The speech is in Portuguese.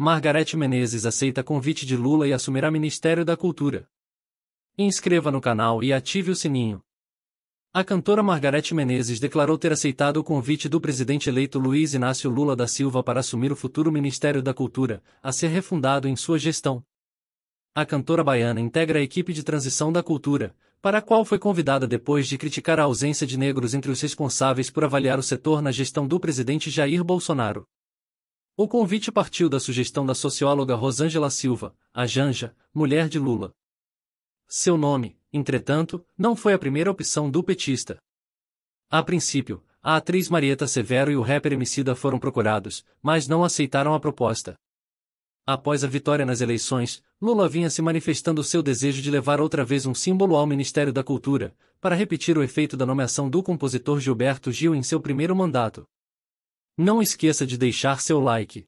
Margarete Menezes aceita convite de Lula e assumirá Ministério da Cultura. Inscreva no canal e ative o sininho. A cantora Margarete Menezes declarou ter aceitado o convite do presidente eleito Luiz Inácio Lula da Silva para assumir o futuro Ministério da Cultura, a ser refundado em sua gestão. A cantora baiana integra a equipe de transição da cultura, para a qual foi convidada depois de criticar a ausência de negros entre os responsáveis por avaliar o setor na gestão do presidente Jair Bolsonaro. O convite partiu da sugestão da socióloga Rosângela Silva, a Janja, mulher de Lula. Seu nome, entretanto, não foi a primeira opção do petista. A princípio, a atriz Marieta Severo e o rapper Emicida foram procurados, mas não aceitaram a proposta. Após a vitória nas eleições, Lula vinha se manifestando seu desejo de levar outra vez um símbolo ao Ministério da Cultura, para repetir o efeito da nomeação do compositor Gilberto Gil em seu primeiro mandato. Não esqueça de deixar seu like.